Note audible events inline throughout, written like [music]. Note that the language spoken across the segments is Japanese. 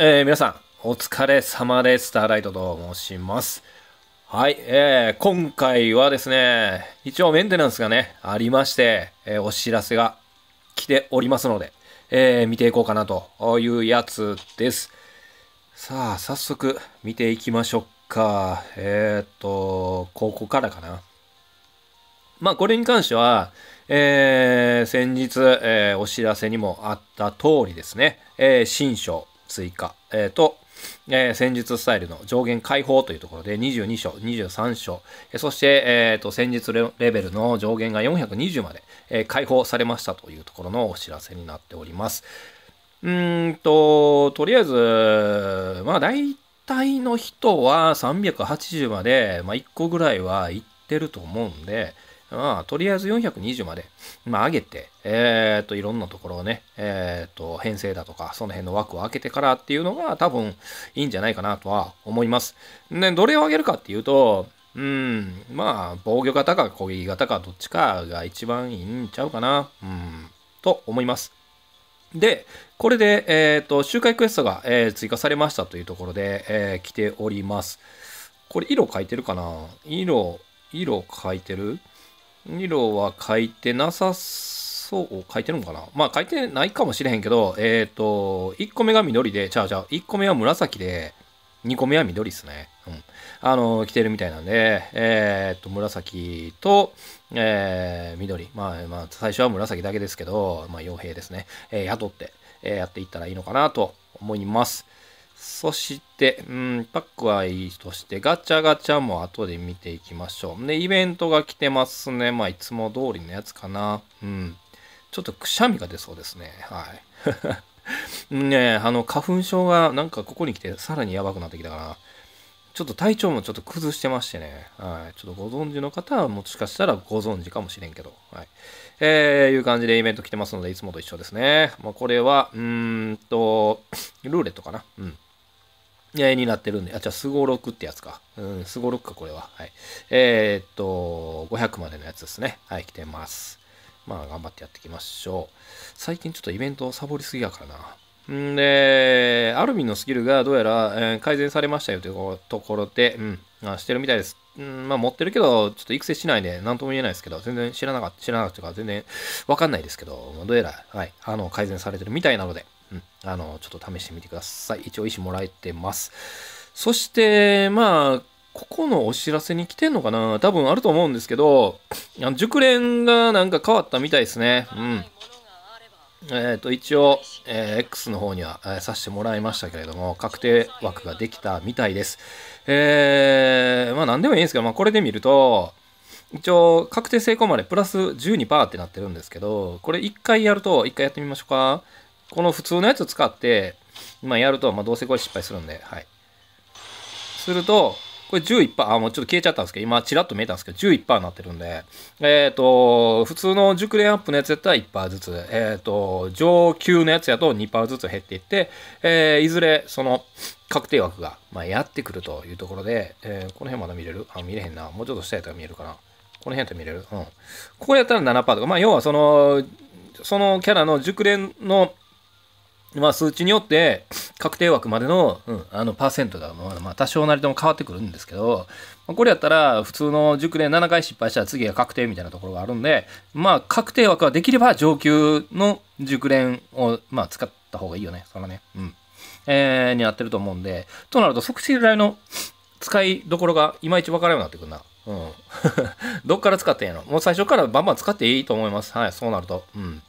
えー、皆さん、お疲れ様です。スターライトと申します。はい、えー、今回はですね、一応メンテナンスがね、ありまして、えー、お知らせが来ておりますので、えー、見ていこうかなというやつです。さあ、早速見ていきましょうか。えー、っと、ここからかな。まあ、これに関しては、えー、先日、えー、お知らせにもあった通りですね、えー、新章追加、えー、と、えー、戦術スタイルの上限解放というところで22章、23章、えー、そして、えーと、戦術レベルの上限が420まで、えー、解放されましたというところのお知らせになっております。うんと、とりあえず、まあ大体の人は380まで、まあ1個ぐらいは行ってると思うんで、まあ、とりあえず420まで、まあ、上げて、えっ、ー、と、いろんなところをね、えっ、ー、と、編成だとか、その辺の枠を開けてからっていうのが多分いいんじゃないかなとは思います。ね、どれを上げるかっていうと、うん、まあ、防御型か攻撃型かどっちかが一番いいんちゃうかな、うん、と思います。で、これで、えっ、ー、と、周回クエストが、えー、追加されましたというところで、えー、来ております。これ、色書いてるかな色、色書いてるニロは書いてなさそう書いてるのかなまあ書いてないかもしれへんけどえっ、ー、と1個目が緑でちゃうちゃう1個目は紫で2個目は緑っすね。うん。あの、着てるみたいなんで、えー、っと、紫と、えー、緑。まあ、まあ、最初は紫だけですけど、まあ、傭兵ですね。えー、雇って、えー、やっていったらいいのかなと思います。そして、うん、パックはいいとして、ガチャガチャも後で見ていきましょう。で、イベントが来てますね。まあ、いつも通りのやつかな。うん。ちょっとくしゃみが出そうですね。はい。[laughs] ねあの、花粉症がなんかここに来てさらにやばくなってきたかな。ちょっと体調もちょっと崩してましてね。はい。ちょっとご存知の方はもしかしたらご存知かもしれんけど。はい。えー、いう感じでイベント来てますので、いつもと一緒ですね。まあ、これは、うーんと、ルーレットかな。うん。えー、になってるんで、あ、じゃあ、すごろくってやつか。うん、すごろくか、これは。はい。えー、っと、500までのやつですね。はい、来てます。まあ、頑張ってやっていきましょう。最近ちょっとイベントをサボりすぎやからな。んで、アルミのスキルがどうやら、えー、改善されましたよというところで、うん、あしてるみたいです。うん、まあ持ってるけど、ちょっと育成しないで、なんとも言えないですけど、全然知らなかった、知らなかったか、全然わかんないですけど、どうやら、はい、あの、改善されてるみたいなので、うん、あの、ちょっと試してみてください。一応思もらえてます。そして、まあ、ここのお知らせに来てんのかな多分あると思うんですけど、あの熟練がなんか変わったみたいですね。うん。えっ、ー、と、一応、えー、X の方には、えー、させてもらいましたけれども、確定枠ができたみたいです。えー、まあ何でもいいんですけど、まあこれで見ると、一応、確定成功までプラス12%ってなってるんですけど、これ1回やると、1回やってみましょうか。この普通のやつ使って、まあ、やると、まあ、どうせこれ失敗するんで、はい。すると、これ11%、あ、もうちょっと消えちゃったんですけど、今ちらっと見えたんですけど、11%になってるんで、えっ、ー、と、普通の熟練アップのやつやったら1%ずつ、えっ、ー、と、上級のやつやと2%ずつ減っていって、えー、いずれその確定枠が、まあ、やってくるというところで、えー、この辺まだ見れるあ、見れへんな。もうちょっと下やったら見えるかな。この辺ら見れるうん。ここやったら7%とか、まあ、要はその、そのキャラの熟練のまあ、数値によって確定枠までの,、うん、あのパーセントが、まあ、多少なりとも変わってくるんですけど、まあ、これやったら普通の熟練7回失敗したら次が確定みたいなところがあるんで、まあ、確定枠はできれば上級の熟練を、まあ、使った方がいいよね。そのね。うん。えー、になってると思うんで、となると即死来の使いどころがいまいち分からなくなってくるな。うん。[laughs] どっから使ってんやろもう最初からバンバン使っていいと思います。はい、そうなると。うん。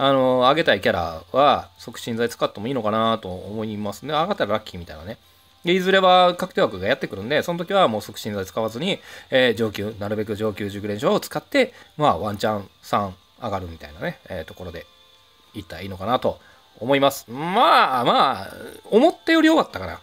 あの、上げたいキャラは促進剤使ってもいいのかなと思いますね。上がったらラッキーみたいなね。で、いずれは確定枠がやってくるんで、その時はもう促進剤使わずに、えー、上級、なるべく上級熟練症を使って、まあ、ワンチャン3上がるみたいなね、えー、ところでいったらいいのかなと思います。まあまあ、思ったより良かったかな。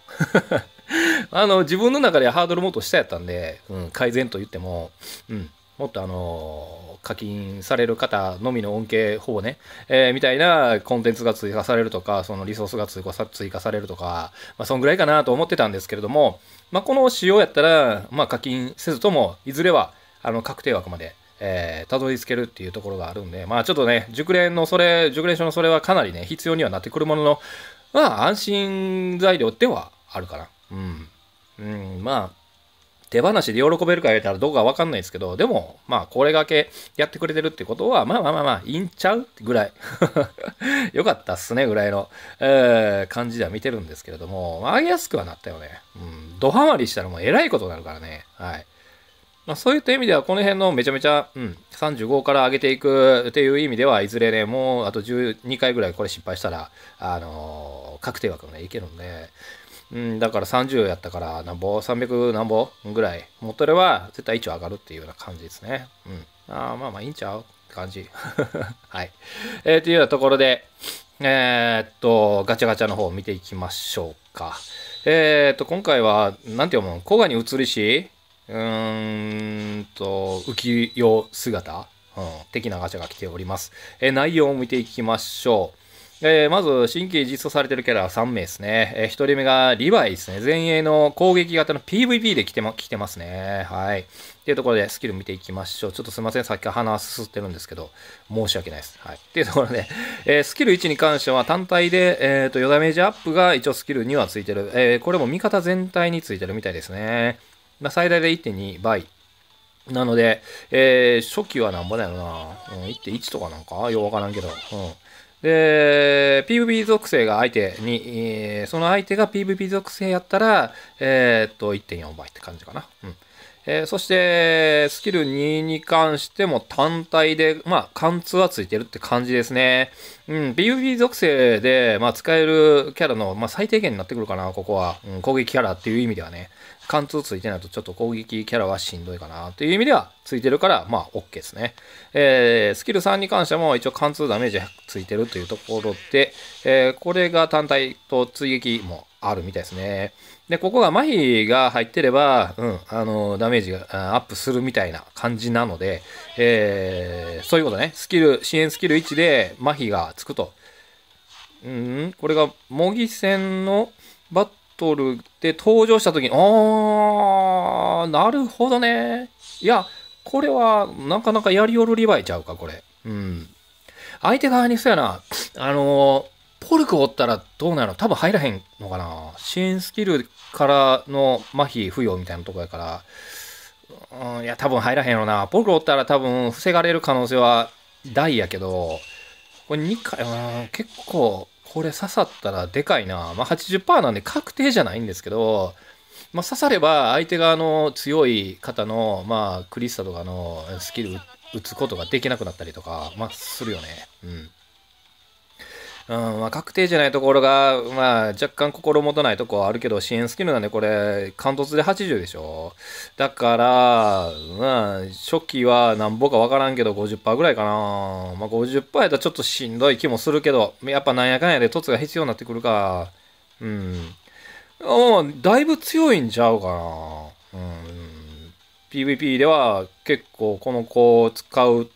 [laughs] あの、自分の中でハードルもっと下やったんで、うん、改善と言っても、うん、もっとあの課金される方のみの恩恵ほぼね、えー、みたいなコンテンツが追加されるとか、そのリソースが追加さ追加されるとか、まあ、そんぐらいかなと思ってたんですけれども、まあ、この仕様やったら、まあ、課金せずとも、いずれは、あの、確定枠まで、えー、たどり着けるっていうところがあるんで、まあ、ちょっとね、熟練のそれ、熟練書のそれはかなりね、必要にはなってくるものの、まあ、安心材料ではあるかな。うん。うん、まあ、手放しで喜べるか言えれたらどこかわかんないですけど、でも、まあ、これだけやってくれてるってことは、まあまあまあまあ、いいんちゃうぐらい。[laughs] よかったっすね、ぐらいの、えー、感じでは見てるんですけれども、上げやすくはなったよね。うん、ドハマりしたらもうえらいことになるからね。はい。まあ、そういった意味では、この辺のめちゃめちゃ、うん、35から上げていくっていう意味では、いずれね、もうあと12回ぐらいこれ失敗したら、あのー、確定枠もね、いけるんで、うん、だから30やったから、なんぼ、300なんぼぐらい。もっそれは絶対置上がるっていうような感じですね。うん。ああ、まあまあいいんちゃうって感じ。[laughs] はい。えー、というようなところで、えー、っと、ガチャガチャの方を見ていきましょうか。えー、っと、今回は、なんて読むの古賀に移りし、うーんと、浮世姿、うん、的なガチャが来ております。えー、内容を見ていきましょう。えー、まず、新規実装されてるキャラは3名ですね。えー、1人目がリヴァイですね。前衛の攻撃型の PVP で来て,、ま、来てますね。はい。っていうところでスキル見ていきましょう。ちょっとすいません。さっき鼻すすってるんですけど、申し訳ないです。はい。っていうところで、えー、スキル1に関しては単体で、えっ、ー、と、余ダメージアップが一応スキル2はついてる。えー、これも味方全体についてるみたいですね。まあ、最大で1.2倍。なので、えー、初期はなんぼだよな。うん、1.1とかなんかようわからんけど。うん。で、PVP 属性が相手に、えー、その相手が PVP 属性やったら、えー、っと、1.4倍って感じかな。うん。えー、そして、スキル2に関しても単体で、まあ、貫通はついてるって感じですね。うん、PVP 属性で、まあ、使えるキャラの、まあ、最低限になってくるかな、ここは。うん、攻撃キャラっていう意味ではね。貫通ついてないとちょっと攻撃キャラはしんどいかなという意味ではついてるから、まあ OK ですね。えー、スキル3に関しても一応貫通ダメージついてるというところで、えー、これが単体と追撃もあるみたいですね。で、ここが麻痺が入ってれば、うん、あの、ダメージがアップするみたいな感じなので、えー、そういうことね。スキル、支援スキル1で麻痺がつくと。うん、これが模擬戦のバットルで登場した時に、あなるほどね。いや、これはなかなかやりよるリヴァイちゃうか、これ。うん。相手側にそうやな、あのー、ポルクおったらどうなの多分入らへんのかな。新スキルからの麻痺付与みたいなとこやから、うん、いや、多分入らへんよな。ポルクおったら多分防がれる可能性は大やけど、これ2回、うん、結構、これ刺さったらでかいな。まあ、80%なんで確定じゃないんですけど、まあ、刺されば相手側の強い方の、まあ、クリスタとかのスキル打つことができなくなったりとか、まあ、するよね。うん。うんまあ、確定じゃないところが、まあ、若干心もとないとこはあるけど、支援スキルなんでこれ、関東で80でしょ。だから、まあ、初期はなんぼか分からんけど50%ぐらいかな。まあ、50%やったらちょっとしんどい気もするけど、やっぱなんやかんやで凸が必要になってくるか。うん。あだいぶ強いんちゃうかな。うん。PVP では結構この子を使う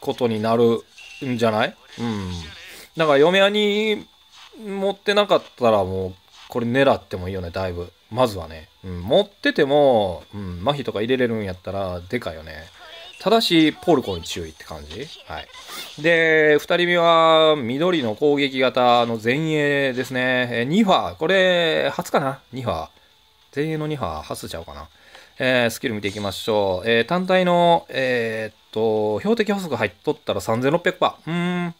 ことになるんじゃないうん。だから嫁に持ってなかったらもうこれ狙ってもいいよねだいぶまずはね、うん、持ってても、うん、麻痺とか入れれるんやったらでかいよねただしポルコに注意って感じはいで2人目は緑の攻撃型の前衛ですねえ2波これ初かな2波前衛の2波初ちゃうかなえー、スキル見ていきましょう。えー、単体の、えー、っと、標的補足入っとったら3600%。うーん。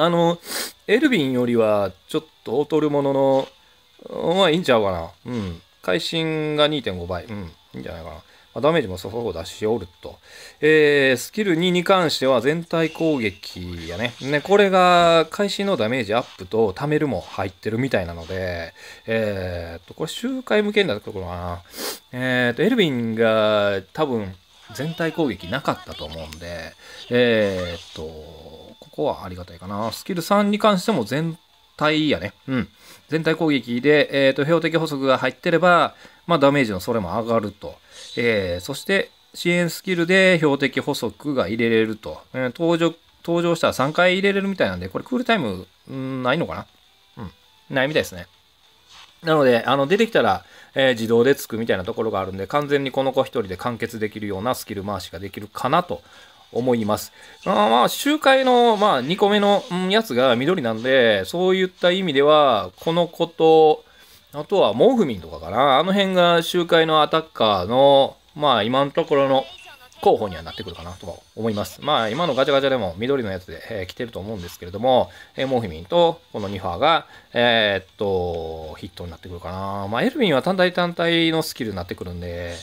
あの、エルヴィンよりはちょっと劣るものの、まあいいんちゃうかな。うん。会心が2.5倍。うん。いいんじゃないかな。まあ、ダメージもそこそこ出しおると。えー、スキル2に関しては全体攻撃やね。ね、これが会心のダメージアップと貯めるも入ってるみたいなので、えー、っと、これ周回向けになったところかな。えー、っと、エルヴィンが多分全体攻撃なかったと思うんで、えー、っと、こはありがたいかな。スキル3に関しても全体やね。うん。全体攻撃で、えっ、ー、と、標的補足が入ってれば、まあ、ダメージのそれも上がると。えー、そして、支援スキルで標的補足が入れれると。えー、登場、登場したら3回入れれるみたいなんで、これクールタイム、んないのかなうん。ないみたいですね。なので、あの、出てきたら、えー、自動でつくみたいなところがあるんで、完全にこの子一人で完結できるようなスキル回しができるかなと思います。あまあ、周回の、まあ、2個目のやつが緑なんで、そういった意味では、このこと、あとはモーフミンとかかな。あの辺が周回のアタッカーの、まあ、今のところの候補にはなってくるかなと思います。まあ、今のガチャガチャでも緑のやつで、えー、来てると思うんですけれども、えー、モーフィミンとこのニファーが、えー、っと、ヒットになってくるかな。まあ、エルヴィンは単体単体のスキルになってくるんで、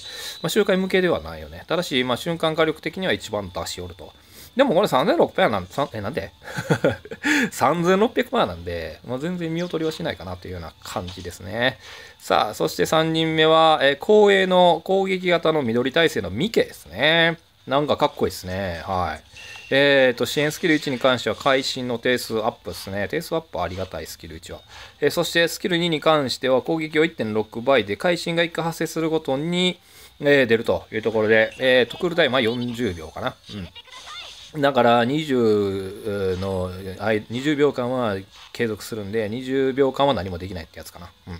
まあ、周回向けではないよね。ただし、まあ、瞬間火力的には一番出し寄ると。でもこれ3600万なんえ、なんで ?3600 [laughs] 万なんで、まあ、全然見劣りはしないかなというような感じですね。さあ、そして3人目は、え後衛の攻撃型の緑体制のミケですね。なんかかっこいいですね。はい。えっ、ー、と、支援スキル1に関しては、会心の定数アップですね。定数アップありがたい、スキル1は。えー、そして、スキル2に関しては、攻撃を1.6倍で、会心が1回発生するごとに、えー、出るというところで、えっ、と、クールタイムは40秒かな。うん。だから20の20秒間は継続するんで20秒間は何もできないってやつかな。うん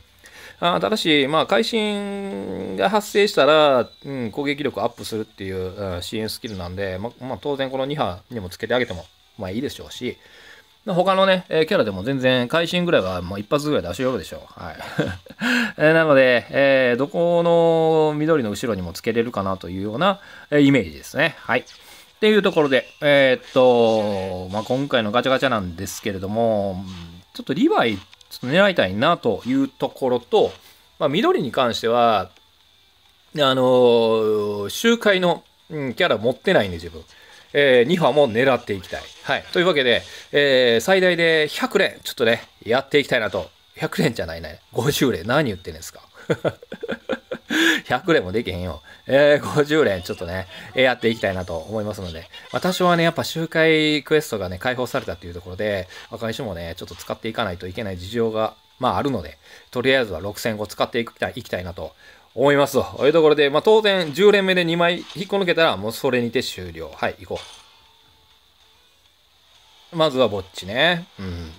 あただし、まあ、会心が発生したら、うん、攻撃力アップするっていう、うん、スキルなんで、ま、まあ、当然この2波にもつけてあげても、まあいいでしょうし、他のね、えキャラでも全然、会心ぐらいはもう一発ぐらい出しようでしょう。はい。[laughs] なので、えー、どこの緑の後ろにもつけれるかなというような、えイメージですね。はい。っていうところで、えー、っと、まあ、今回のガチャガチャなんですけれども、ちょっとリヴァイ、ちょっと狙いたいなというところと、まあ、緑に関しては、あのー、周回の、うん、キャラ持ってないんで、自分。えー、2波も狙っていきたい。はい。というわけで、えー、最大で100連、ちょっとね、やっていきたいなと。100連じゃないね。50連。何言ってんですか。100 [laughs] 連もできへんよ。えー、50連、ちょっとね、やっていきたいなと思いますので、まあ、多少はね、やっぱ周回クエストがね、解放されたっていうところで、赤石もね、ちょっと使っていかないといけない事情が、まああるので、とりあえずは6000を使っていきたいいきたいなと思いますと。というところで、まあ当然10連目で2枚引っこ抜けたら、もうそれにて終了。はい、行こう。まずはぼっちね。うん。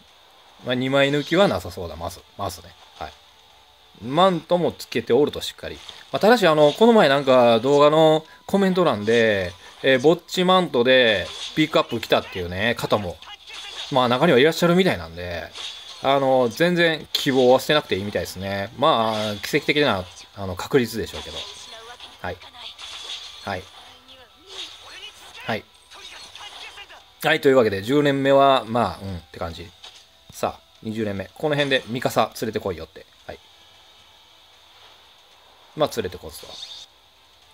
まあ2枚抜きはなさそうだ、まず。まずね。マントもつけておるとしっかり。まあ、ただし、あの、この前なんか動画のコメント欄で、えー、ぼっちマントでピックアップ来たっていうね、方も、まあ中にはいらっしゃるみたいなんで、あの、全然希望は捨てなくていいみたいですね。まあ、奇跡的なあの確率でしょうけど。はい。はい。はい。はい、というわけで、10年目は、まあ、うんって感じ。さあ、20年目。この辺でミカサ連れてこいよって。まあ、連れてこずと。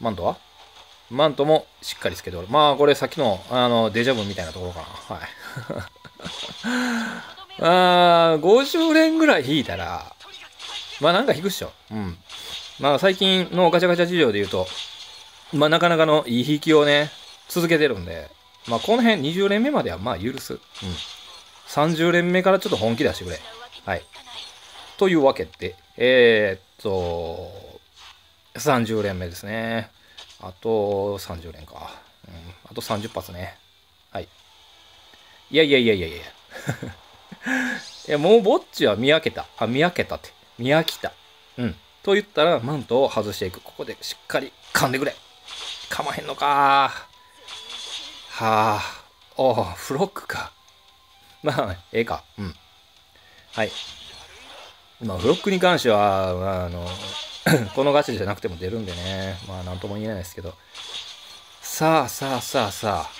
マントはマントもしっかりつけておる。まあ、これさっきの、あの、デジャブみたいなところかな。はい。[laughs] あー、50連ぐらい引いたら、まあなんか引くっしょ。うん。まあ最近のガチャガチャ事情で言うと、まあなかなかのいい引きをね、続けてるんで、まあこの辺20連目まではまあ許す。うん。30連目からちょっと本気出してくれ。はい。というわけで、えー、っと、30連目ですね。あと30連か。うん、あと30発ね。はい。いやいやいやいやいや [laughs] いや、もうぼっちは見分けた。あ、見分けたって。見飽きた。うん。と言ったら、マントを外していく。ここでしっかり噛んでくれ。噛まへんのかはあ。おお、フロックか。まあ、ええか。うん。はい。まあ、フロックに関しては、まあ、あの、[clears throat] このガチじゃなくても出るんでね。まあ、なんとも言えないですけど。さあ、さあ、さあ、さあ。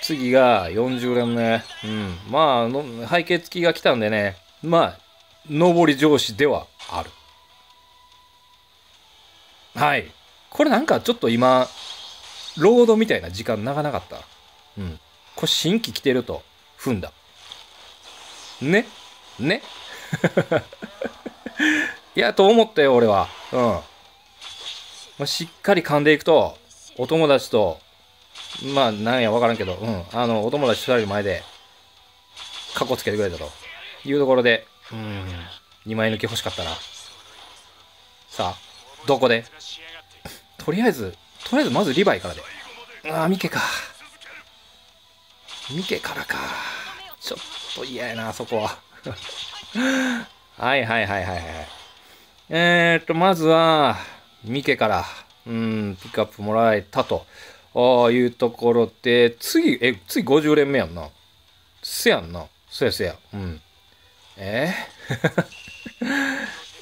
次が40連目。うん。まあ、の背景付きが来たんでね。まあ、上り上司ではある。はい。これなんかちょっと今、ロードみたいな時間長なかった。うん。これ新規来てると踏んだ。ねね [laughs] いや、と思ったよ、俺は。うん。まあ、しっかり噛んでいくと、お友達と、まあ、なんや、わからんけど、うん。あの、お友達2人の前で、かっこつけてくれたと。いうところで、うん。2枚抜き欲しかったな。さあ、どこでとりあえず、とりあえずまずリヴァイからで。ああ、ミケか。ミケからか。ちょっと嫌やな、そこは。はいはいはいはいはい。えー、っと、まずは、ミケから、うん、ピックアップもらえたというところで、次、え、次50連目やんな。せやんな。そやせや。うん。え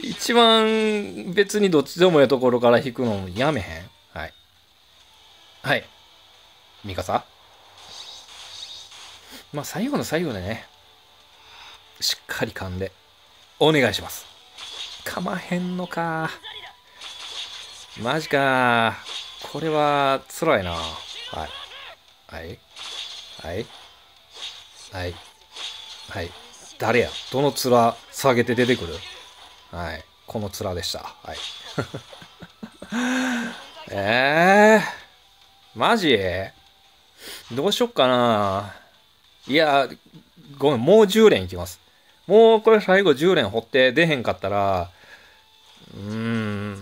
ー、[laughs] 一番別にどっちでもええところから弾くのやめへんはい。はい。ミカサまあ最後の最後でね、しっかり噛んで。お願いしますかまへんのかマジかこれは辛いなはいはいはいはいはい誰やどの面下げて出てくるはいこの面でしたはいえ [laughs] えー、マジどうしよっかないやごめんもう10連いきますもうこれ最後10連掘って出へんかったら、うーん、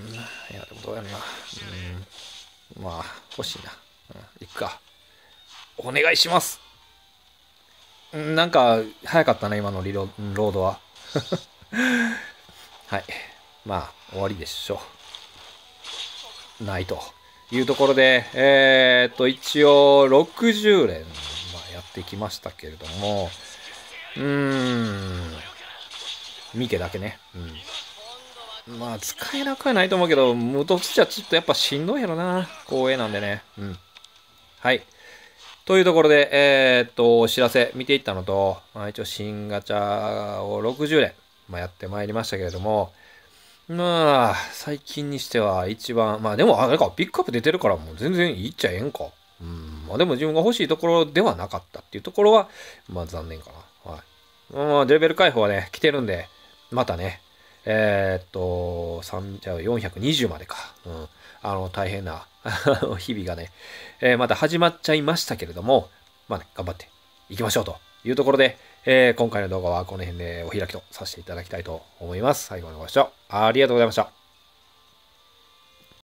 いや、でもどうやるな。うん、まあ、欲しいな。うん、いくか。お願いします。なんか、早かったな、今のリロロードは。[laughs] はい。まあ、終わりでしょう。ないというところで、えー、っと、一応、60連、まあ、やってきましたけれども、うーん。見てだけね。うん。まあ、使えなくはないと思うけど、無凸じゃちょっとやっぱしんどいやろな。光栄なんでね。うん。はい。というところで、えー、っと、お知らせ見ていったのと、まあ、一応新ガチャを60連、まあ、やってまいりましたけれども、まあ、最近にしては一番、まあでも、あれか、ピックアップ出てるからもう全然いっちゃえんか。うん、まあでも自分が欲しいところではなかったっていうところは、まあ残念かな。うん、ベル解放はね、来てるんで、またね、えー、っと、3、じゃあ420までか。うん。あの、大変な [laughs] 日々がね、えー、また始まっちゃいましたけれども、まあね、頑張っていきましょうというところで、えー、今回の動画はこの辺でお開きとさせていただきたいと思います。最後までご視聴ありがとうございました。